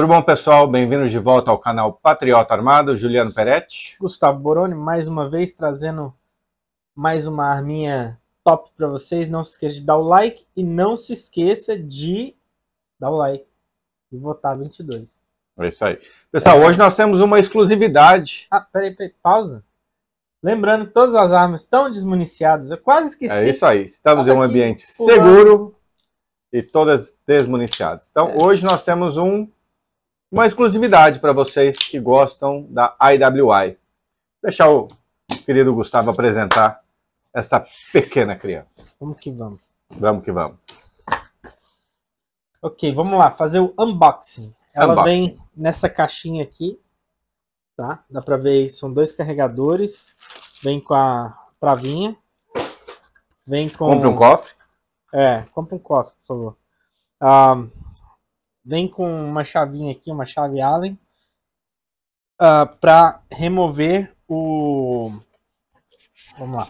Tudo bom, pessoal? Bem-vindos de volta ao canal Patriota Armado, Juliano Peretti. Gustavo Boroni, mais uma vez trazendo mais uma arminha top para vocês. Não se esqueça de dar o like e não se esqueça de dar o like e votar 22. É isso aí. Pessoal, é. hoje nós temos uma exclusividade. Ah, peraí, peraí, pausa. Lembrando que todas as armas estão desmuniciadas. Eu quase esqueci. É isso aí. Estamos em um ambiente seguro e todas desmuniciadas. Então, é. hoje nós temos um uma exclusividade para vocês que gostam da IWI. Deixar o querido Gustavo apresentar esta pequena criança. Vamos que vamos. Vamos que vamos. Ok, vamos lá, fazer o unboxing. Ela unboxing. vem nessa caixinha aqui, tá? Dá para ver, são dois carregadores, vem com a travinha, vem com... Compre um cofre? É, compre um cofre, por favor. Um, ah, vem com uma chavinha aqui, uma chave Allen, uh, ah, para remover o. Vamos lá.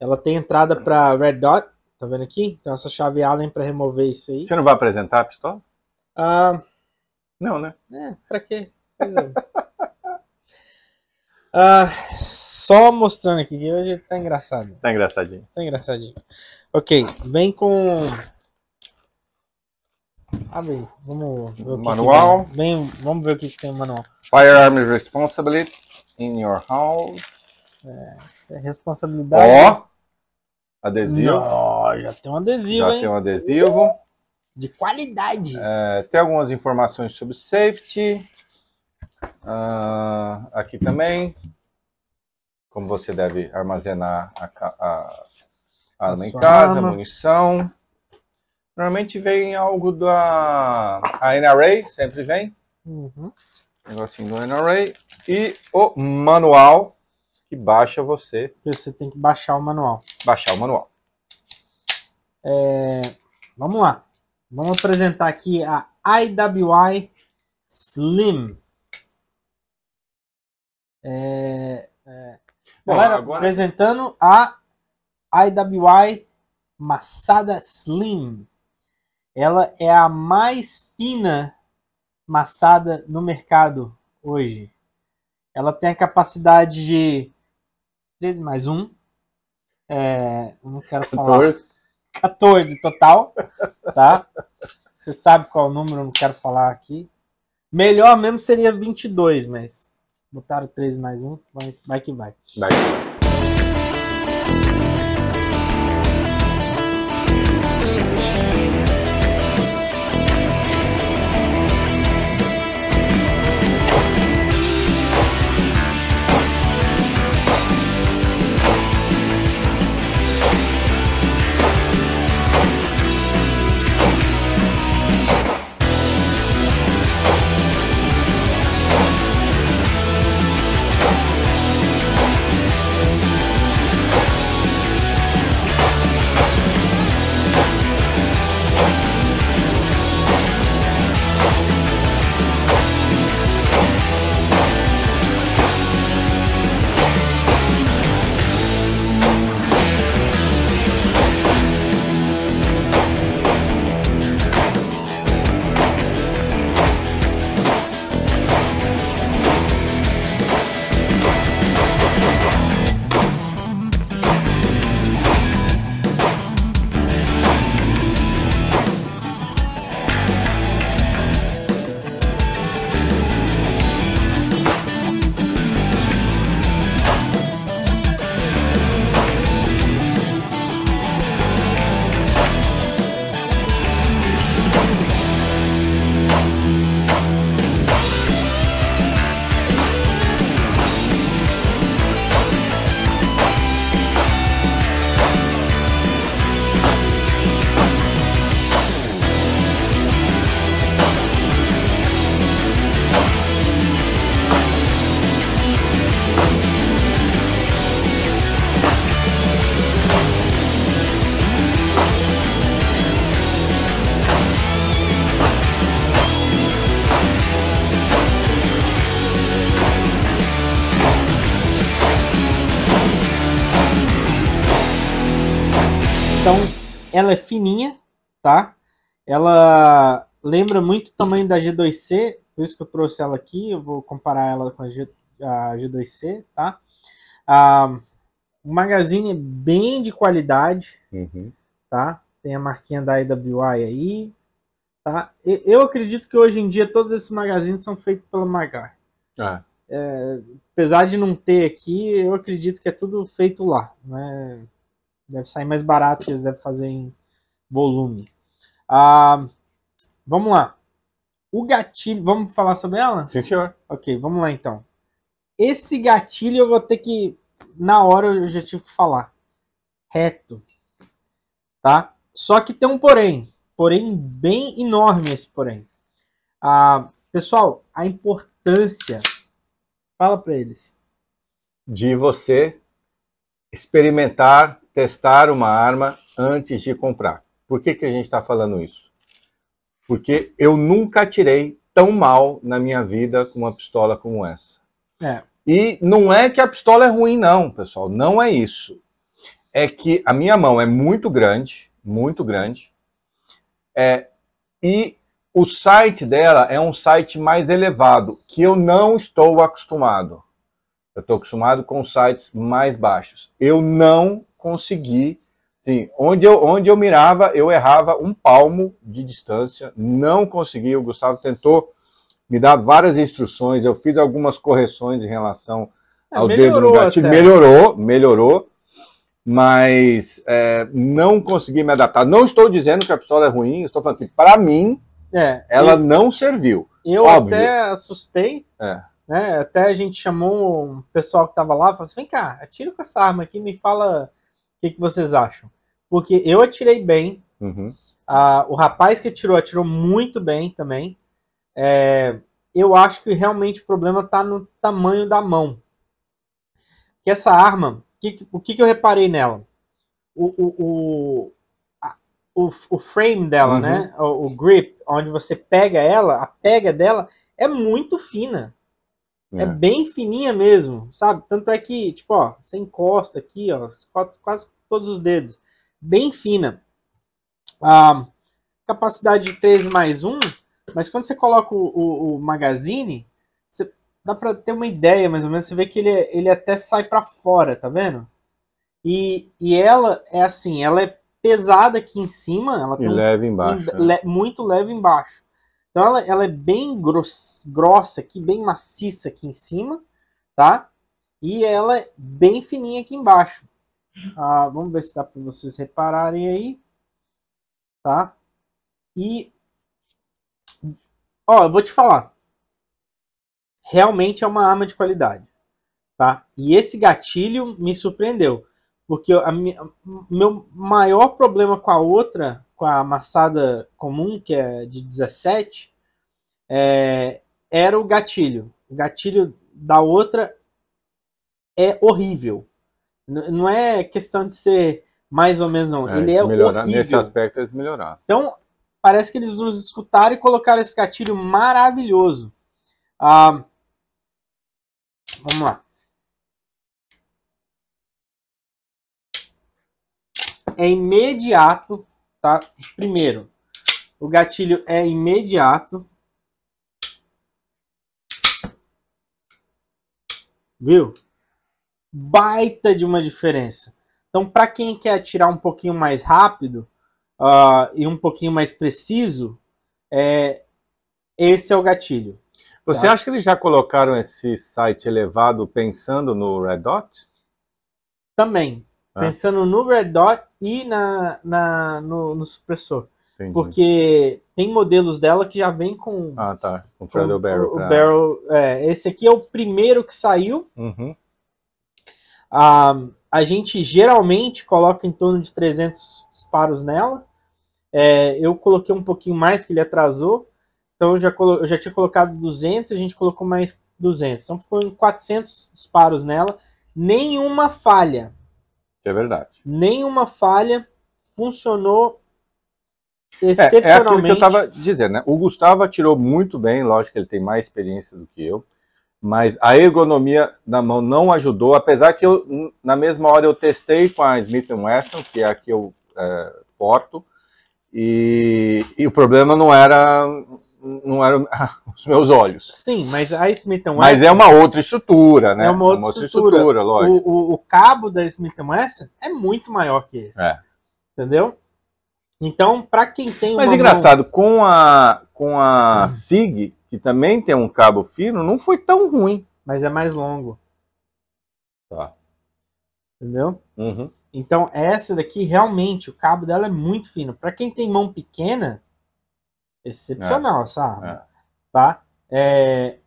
Ela tem entrada para red dot, tá vendo aqui? Então essa chave Allen para remover isso aí. Você não vai apresentar a pistola? Uh, não, né? É, para quê? uh, só mostrando aqui, hoje tá engraçado. Tá engraçadinho. Tá engraçadinho. Ok, vem com Abre Vamos ver o que manual. Que tem. Bem, vamos ver o que, tem no manual. Firearm Responsibility in your house. É, é responsabilidade. Ó, adesivo. Não, já tem um adesivo, Já hein? tem um adesivo. De qualidade. É, tem algumas informações sobre safety. Uh, aqui também. Como você deve armazenar a, a, a arma em casa, arma. munição. Normalmente vem algo da a NRA, sempre vem. Uhum. Negocinho do NRA. E o manual que baixa você. Você tem que baixar o manual. Baixar o manual. É, vamos lá. Vamos apresentar aqui a IWI Slim. É, é, Bom, agora apresentando a IWI Massada Slim ela é a mais fina massada no mercado hoje. Ela tem a capacidade de 13 mais 1. É, não quero 14. falar. 14 total, tá? Você sabe qual é o número, não quero falar aqui. Melhor mesmo seria 22, mas botaram 13 mais 1, vai, vai que vai. Vai que vai. Então, ela é fininha, tá? Ela lembra muito o tamanho da G2C, por isso que eu trouxe ela aqui, eu vou comparar ela com a, G, a G2C, tá? Ah, o magazine é bem de qualidade, uhum. tá? Tem a marquinha da IWI aí, tá? Eu acredito que hoje em dia todos esses magazines são feitos pela Magar. Ah. É, apesar de não ter aqui, eu acredito que é tudo feito lá, né? Deve sair mais barato, eles devem fazer em volume. Ah, vamos lá. O gatilho. Vamos falar sobre ela? Sim, senhor. Ok, vamos lá então. Esse gatilho eu vou ter que. Na hora eu já tive que falar. Reto. Tá? Só que tem um porém. Porém, bem enorme esse porém. Ah, pessoal, a importância. Fala para eles. De você experimentar testar uma arma antes de comprar. Por que, que a gente está falando isso? Porque eu nunca tirei tão mal na minha vida com uma pistola como essa. É. E não é que a pistola é ruim, não, pessoal. Não é isso. É que a minha mão é muito grande, muito grande. É, e o site dela é um site mais elevado, que eu não estou acostumado. Eu estou acostumado com sites mais baixos. Eu não consegui. Sim, onde eu, onde eu mirava, eu errava um palmo de distância, não consegui. O Gustavo tentou me dar várias instruções, eu fiz algumas correções em relação é, ao dedo no gatilho. Melhorou, melhorou, mas é, não consegui me adaptar. Não estou dizendo que a pistola é ruim, estou falando que, para mim, é, ela não serviu. Eu óbvio. até assustei. É. Né? Até a gente chamou um pessoal que estava lá e falou assim: vem cá, atira com essa arma aqui, me fala que, que vocês acham? Porque eu atirei bem, uhum. o rapaz que atirou atirou muito bem também. É, eu acho que realmente o problema está no tamanho da mão. Que essa arma, que, o que, que eu reparei nela? O, o, o, a, o, o frame dela, uhum. né? O, o grip, onde você pega ela, a pega dela é muito fina. É, é. bem fininha mesmo, sabe? Tanto é que, tipo, ó, você encosta aqui, ó, quase todos os dedos. Bem fina. A capacidade de 13 mais 1, mas quando você coloca o, o, o magazine, você dá para ter uma ideia, mais ou menos. Você vê que ele, é, ele até sai para fora, tá vendo? E, e ela é assim, ela é pesada aqui em cima. Ela e leve embaixo. Um, né? le, muito leve embaixo. Então ela, ela é bem gross, grossa aqui, bem maciça aqui em cima, tá? E ela é bem fininha aqui embaixo. Ah, vamos ver se dá para vocês repararem aí, tá? E, ó, eu vou te falar. Realmente é uma arma de qualidade, tá? E esse gatilho me surpreendeu. Porque a minha, meu maior problema com a outra, com a amassada comum, que é de 17, é, era o gatilho. O gatilho da outra é horrível. N não é questão de ser mais ou menos, não. É, ele é melhorar, horrível. Nesse aspecto, eles melhoraram. Então, parece que eles nos escutaram e colocaram esse gatilho maravilhoso. Ah, vamos lá. é imediato, tá? Primeiro, o gatilho é imediato. Viu? Baita de uma diferença. Então, para quem quer atirar um pouquinho mais rápido uh, e um pouquinho mais preciso, é, esse é o gatilho. Você tá? acha que eles já colocaram esse site elevado pensando no Red Dot? Também, ah. Pensando no Red Dot e na, na, no, no supressor. Entendi. Porque tem modelos dela que já vem com. Ah, tá. Com, com o barrel. O, barrel é, esse aqui é o primeiro que saiu. Uhum. Ah, a gente geralmente coloca em torno de 300 disparos nela. É, eu coloquei um pouquinho mais, que ele atrasou. Então eu já, colo... eu já tinha colocado 200, a gente colocou mais 200. Então ficou em 400 disparos nela. Nenhuma falha. É verdade. Nenhuma falha funcionou excepcionalmente. É, é aquilo que eu estava dizendo, né? O Gustavo atirou muito bem, lógico que ele tem mais experiência do que eu, mas a ergonomia da mão não ajudou, apesar que eu, na mesma hora eu testei com a Smith Wesson, que é a que eu é, porto, e, e, o problema não era não eram os meus olhos. Sim, mas a Smith Wesson. Mas é uma outra estrutura, né? É uma é outra, uma outra estrutura. estrutura lógico. O, o, o, cabo da Smith Wesson é muito maior que esse. É. Entendeu? Então, para quem tem Mas engraçado, mão... com a com a hum. SIG, que também tem um cabo fino, não foi tão ruim. Mas é mais longo. Tá. Entendeu? Uhum. Então, essa daqui realmente, o cabo dela é muito fino. Para quem tem mão pequena, Excepcional é. essa arma. É. Tá? É,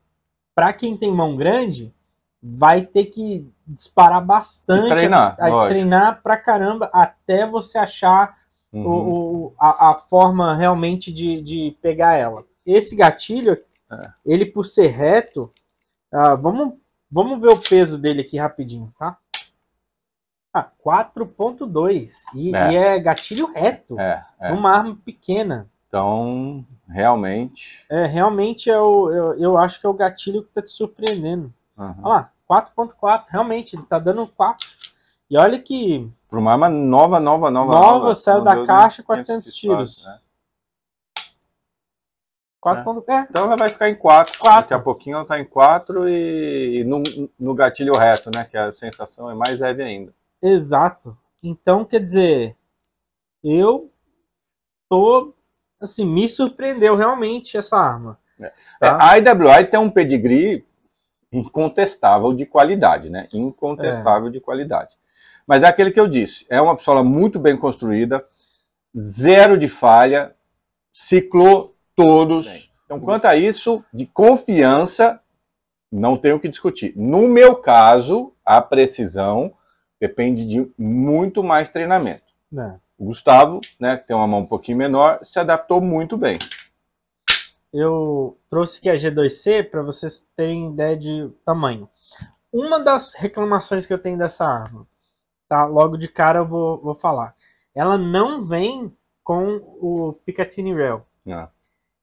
para quem tem mão grande, vai ter que disparar bastante. E treinar. A, a treinar pra caramba até você achar uhum. o, o a, a, forma realmente de, de pegar ela. Esse gatilho, é. ele por ser reto, uh, vamos, vamos ver o peso dele aqui rapidinho, tá? Ah, 4.2 e, é. e é gatilho reto, é, é. numa arma pequena. Então, realmente. É, realmente é eu, eu acho que é o gatilho que tá te surpreendendo. Uhum. Olha lá, 4.4, realmente, ele tá dando 4. E olha que. Para uma arma nova, nova, nova. Nova, nova saiu da caixa, 400 tiros. Né? É. é. Então ela vai ficar em 4. 4. Daqui a pouquinho ela está em 4 e, e no, no, gatilho reto, né? Que é a sensação é mais leve ainda. Exato. Então, quer dizer, eu tô assim, me surpreendeu realmente essa arma. É. é tá? A IWI tem um pedigree incontestável de qualidade, né? Incontestável é. de qualidade. Mas é aquele que eu disse, é uma pistola muito bem construída, zero de falha, ciclou todos. Bem, então, quanto a isso, de confiança, não tenho o que discutir. No meu caso, a precisão depende de muito mais treinamento. É. O Gustavo, né, que tem uma mão um pouquinho menor, se adaptou muito bem. Eu trouxe aqui a G2C para vocês terem ideia de tamanho. Uma das reclamações que eu tenho dessa arma, tá? Logo de cara eu vou, vou falar. Ela não vem com o Picatinny Rail. Ah.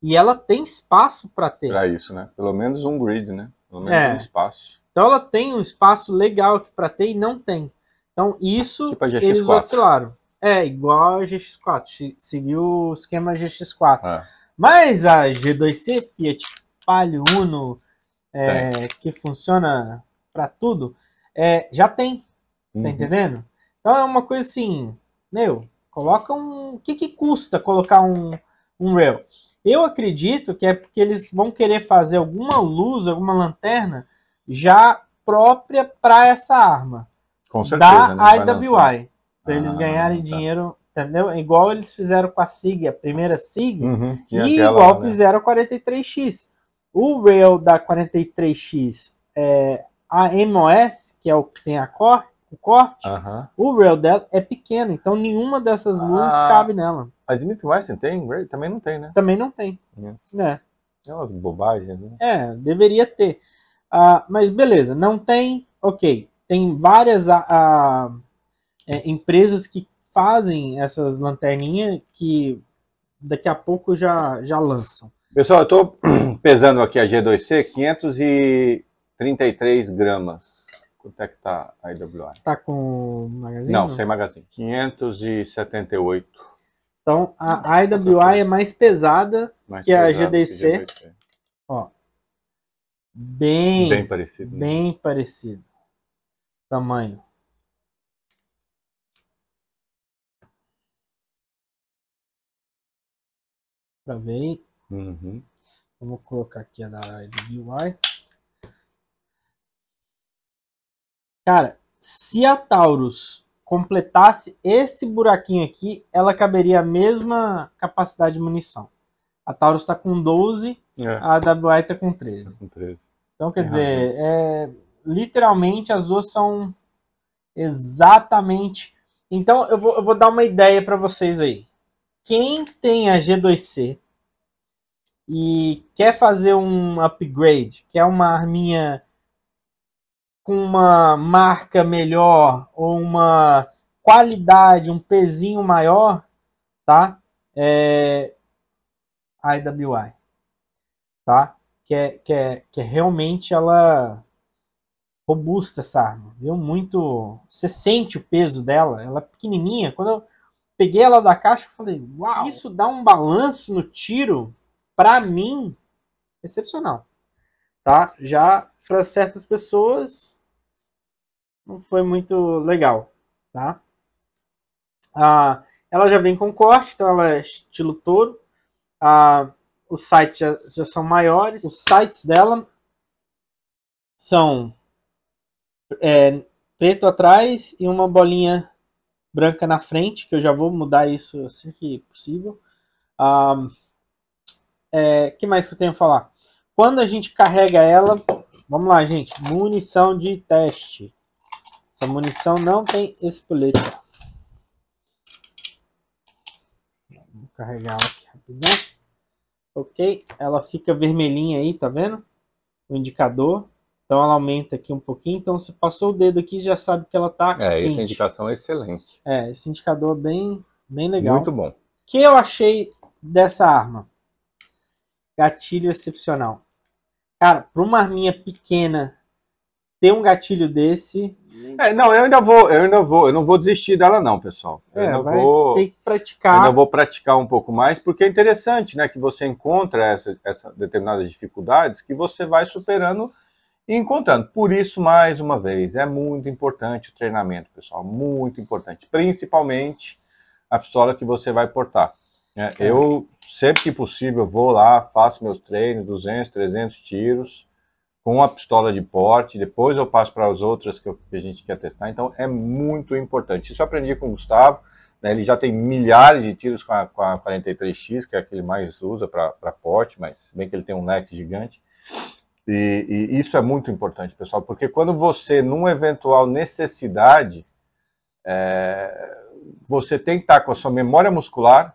E ela tem espaço para ter. Para isso, né? Pelo menos um grid, né? Pelo menos é. um espaço. Então ela tem um espaço legal aqui para ter e não tem. Então isso tipo eles vacilaram. É, igual a GX4. Seguiu o esquema GX4. É. Ah. Mas a G2C Fiat Palio Uno, é, que funciona para tudo, é, já tem. Tá uhum. Tá entendendo? Então é uma coisa assim, meu, coloca um. O que, que custa colocar um, um rail? Eu acredito que é porque eles vão querer fazer alguma luz, alguma lanterna já própria para essa arma. Com certeza. Da né? IWI para eles ah, ganharem tá. dinheiro, entendeu? Igual eles fizeram com a SIG, a primeira SIG, uhum, é e aquela, igual né? fizeram a 43X. O rail da 43X é a MOS, que é o que tem a cor, o corte, uhum. o rail dela é pequeno, então nenhuma dessas ah. luzes ah, cabe nela. Mas Smith Wesson tem? Também não tem, né? Também não tem. É. É, é umas bobagens, né? É, deveria ter. Ah, mas beleza, não tem, ok. Tem várias. Ah, é, empresas que fazem essas lanterninhas que daqui a pouco já, já lançam. Pessoal, eu estou pesando aqui a G2C, 533 gramas. Quanto é que está a IWA está com magazine? Não, não, sem magazine. 578. Então, a IWA é mais pesada mais que a GDC. Que GDC. Ó, bem, bem parecido. Né? Bem né? parecido. Tamanho. Gravei. Uhum. Vamos colocar aqui a da UI. Cara, se a Taurus completasse esse buraquinho aqui, ela caberia a mesma capacidade de munição. A Taurus está com 12, é. a WI está com 13. Tá com 13. Tá então, quer é dizer, né? é, literalmente as duas são exatamente. Então, eu vou, eu vou dar uma ideia para vocês aí quem tem a G2C e quer fazer um upgrade, quer uma arminha com uma marca melhor ou uma qualidade, um pezinho maior, tá? É a IWI, tá? Que é, que é, que é realmente ela robusta essa arma, viu? Muito, você sente o peso dela, ela é pequenininha. Quando eu, peguei ela da caixa e falei, uau, isso dá um balanço no tiro, para mim, excepcional. Tá? Já para certas pessoas não foi muito legal, tá? Ah, ela já vem com corte, então ela é estilo touro. Ah, os sites já, já são maiores. Os sites dela são é, preto atrás e uma bolinha branca na frente, que eu já vou mudar isso assim que possível. Ah, é, que mais que eu tenho a falar? Quando a gente carrega ela, vamos lá, gente, munição de teste. Essa munição não tem espoleta. Vou carregar ela aqui rapidão. Ok, ela fica vermelhinha aí, tá vendo? O indicador. Então ela aumenta aqui um pouquinho. Então você passou o dedo aqui já sabe que ela está É, quente. essa indicação é excelente. É, esse indicador é bem, bem legal. Muito bom. O que eu achei dessa arma? Gatilho excepcional. Cara, para uma arminha pequena ter um gatilho desse. É, não, eu ainda vou, eu ainda vou, eu não vou desistir dela não, pessoal. Eu é, vai vou, Tem que praticar. Eu ainda vou praticar um pouco mais, porque é interessante, né, que você encontra essas essa determinadas dificuldades que você vai superando e encontrando. Por isso, mais uma vez, é muito importante o treinamento, pessoal, muito importante, principalmente a pistola que você vai portar. Né? É. eu, sempre que possível, vou lá, faço meus treinos, 200, 300 tiros, com a pistola de porte, depois eu passo para as outras que, eu, que, a gente quer testar, então é muito importante. Isso eu aprendi com o Gustavo, né, ele já tem milhares de tiros com a, com a 43X, que é aquele mais usa para porte, mas bem que ele tem um leque gigante, e, e isso é muito importante, pessoal, porque quando você, numa eventual necessidade, é, você tem que estar com a sua memória muscular,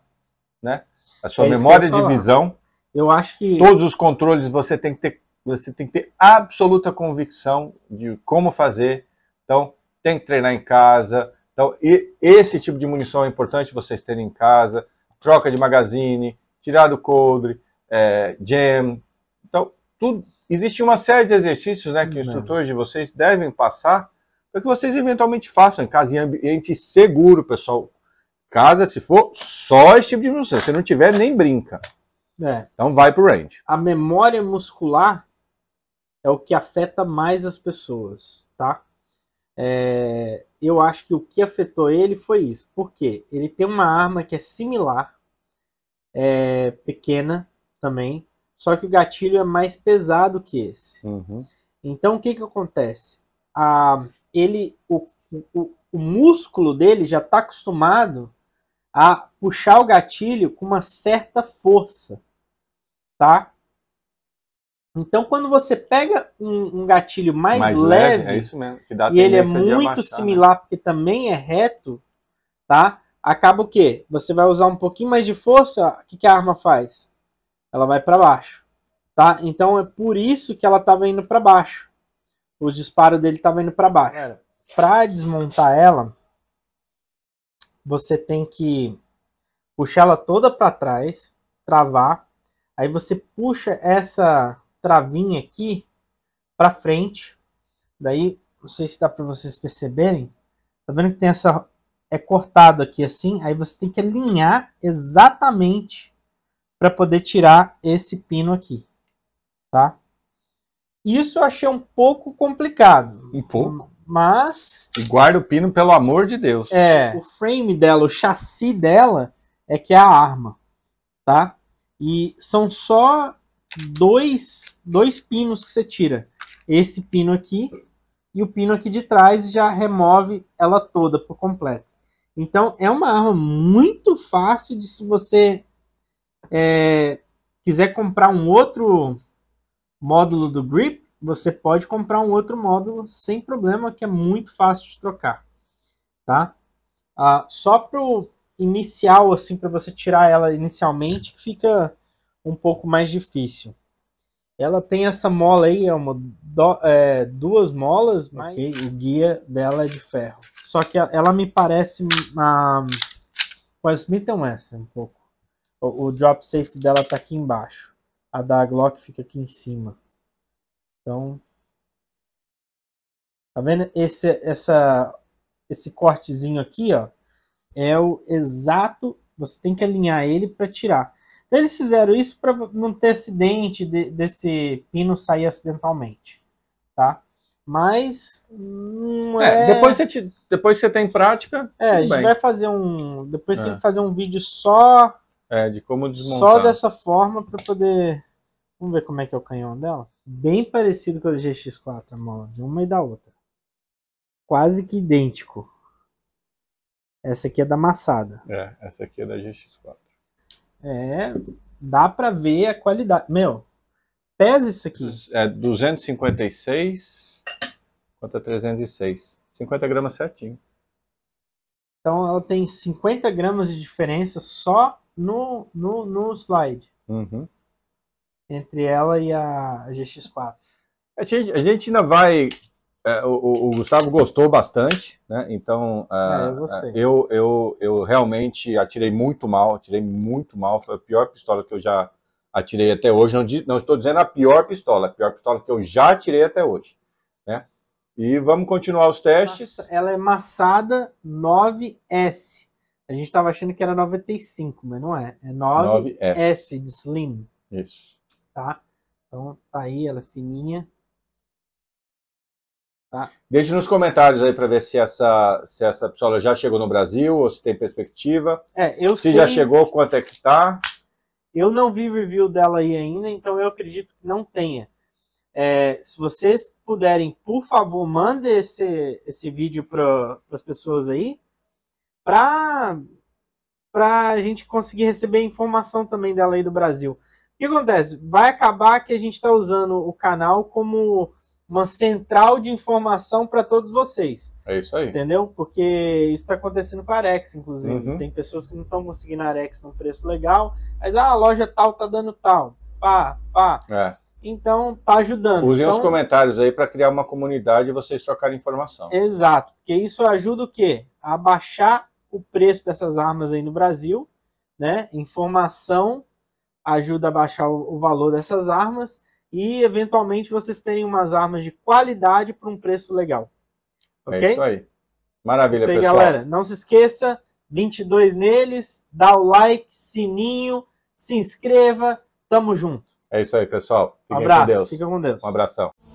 né? a sua é memória de visão. Eu acho que. Todos os controles você tem que ter, você tem que ter absoluta convicção de como fazer. Então, tem que treinar em casa. Então, esse tipo de munição é importante vocês terem em casa. Troca de magazine, tirar do coldre, é, jam. Então, tudo, Existe uma série de exercícios né, que os instrutores de vocês devem passar para que vocês eventualmente façam em casa, em ambiente seguro, pessoal. Casa, se for só esse tipo de musculação. Se não tiver, nem brinca. É. Então vai para o range. A memória muscular é o que afeta mais as pessoas, tá? É, eu acho que o que afetou ele foi isso. porque Ele tem uma arma que é similar, é, pequena também, só que o gatilho é mais pesado que esse. Uhum. Então o que, que acontece? Ah, ele, o, o, o músculo dele já está acostumado a puxar o gatilho com uma certa força, tá? Então, quando você pega um, um gatilho mais, mais leve, leve é mesmo, e ele é muito abaixar, né? similar, né? porque também é reto, tá? Acaba o quê? Você vai usar um pouquinho mais de força, o que, que a arma faz? ela vai para baixo, tá? Então é por isso que ela estava indo para baixo. Os disparos dele estavam indo para baixo. Para desmontar ela, você tem que puxar ela toda para trás, travar, aí você puxa essa travinha aqui para frente. Daí, não sei se dá para vocês perceberem, tá vendo que tem essa é cortado aqui assim, aí você tem que alinhar exatamente para poder tirar esse pino aqui, tá? Isso eu achei um pouco complicado. Um pouco? Mas... E guarda o pino, pelo amor de Deus. É, o frame dela, o chassi dela é que é a arma, tá? E são só dois, dois pinos que você tira. Esse pino aqui e o pino aqui de trás já remove ela toda por completo. Então é uma arma muito fácil de se você é, quiser comprar um outro módulo do Grip, você pode comprar um outro módulo sem problema, que é muito fácil de trocar, tá? Ah, só pro inicial, assim, para você tirar ela inicialmente, que fica um pouco mais difícil. Ela tem essa mola aí, é uma do, é, duas molas, mas okay. o guia dela é de ferro. Só que ela me parece ah, a, me então Smith um pouco. O, o drop safety dela tá aqui embaixo. A da Glock fica aqui em cima. Então, tá vendo? Esse, essa, esse cortezinho aqui, ó, é o exato. Você tem que alinhar ele para tirar. Então, eles fizeram isso para não ter acidente de, desse pino sair acidentalmente, tá? Mas hum, é... é... Depois você te, depois você tem prática. É, a gente bem. vai fazer um. Depois é. você tem que fazer um vídeo só é, de como desmontar. Só dessa forma para poder. Vamos ver como é que é o canhão dela. Bem parecido com a GX4, a mola, de uma e da outra. Quase que idêntico. Essa aqui é da Massada. É, essa aqui é da GX4. É, dá para ver a qualidade. Meu, pesa isso aqui. É 256 contra 306. 50 gramas certinho. Então ela tem 50 gramas de diferença só no, no, no slide. Uhum. Entre ela e a GX4. A gente, a gente ainda vai. É, o, o, Gustavo gostou bastante, né? Então ah, é, eu, eu, eu, eu realmente atirei muito mal, atirei muito mal. Foi a pior pistola que eu já atirei até hoje. Não, não estou dizendo a pior pistola, a pior pistola que eu já atirei até hoje. Né? E vamos continuar os testes. Nossa, ela é massada 9S. A gente estava achando que era 95, mas não é. É 9S, s de Slim. Isso. Tá? Então tá aí, ela é fininha. Tá. Deixe nos comentários aí para ver se essa, se essa pistola já chegou no Brasil ou se tem perspectiva. É, eu se sei... já chegou, quanto é que tá? Eu não vi review dela aí ainda, então eu acredito que não tenha. É, se vocês puderem, por favor, mande esse, esse vídeo para as pessoas aí para para a gente conseguir receber informação também dela aí do Brasil. O que acontece? Vai acabar que a gente está usando o canal como uma central de informação para todos vocês. É isso aí. Entendeu? Porque isso está acontecendo com a Arex, inclusive. Uhum. Tem pessoas que não estão conseguindo a Arex num preço legal, mas ah, a loja tal tá dando tal. Pá, pá. É. Então, tá ajudando. Usem então, os comentários aí para criar uma comunidade e vocês trocarem informação. Exato. Porque isso ajuda o quê? A baixar o preço dessas armas aí no Brasil, né? Informação ajuda a baixar o valor dessas armas e eventualmente vocês terem umas armas de qualidade por um preço legal. É OK? É isso aí. Maravilha, isso aí, pessoal. galera, não se esqueça, 22 neles, dá o like, sininho, se inscreva, tamo junto. É isso aí, pessoal. Fiquem um abraço, com Deus. fica com Deus. Um abração.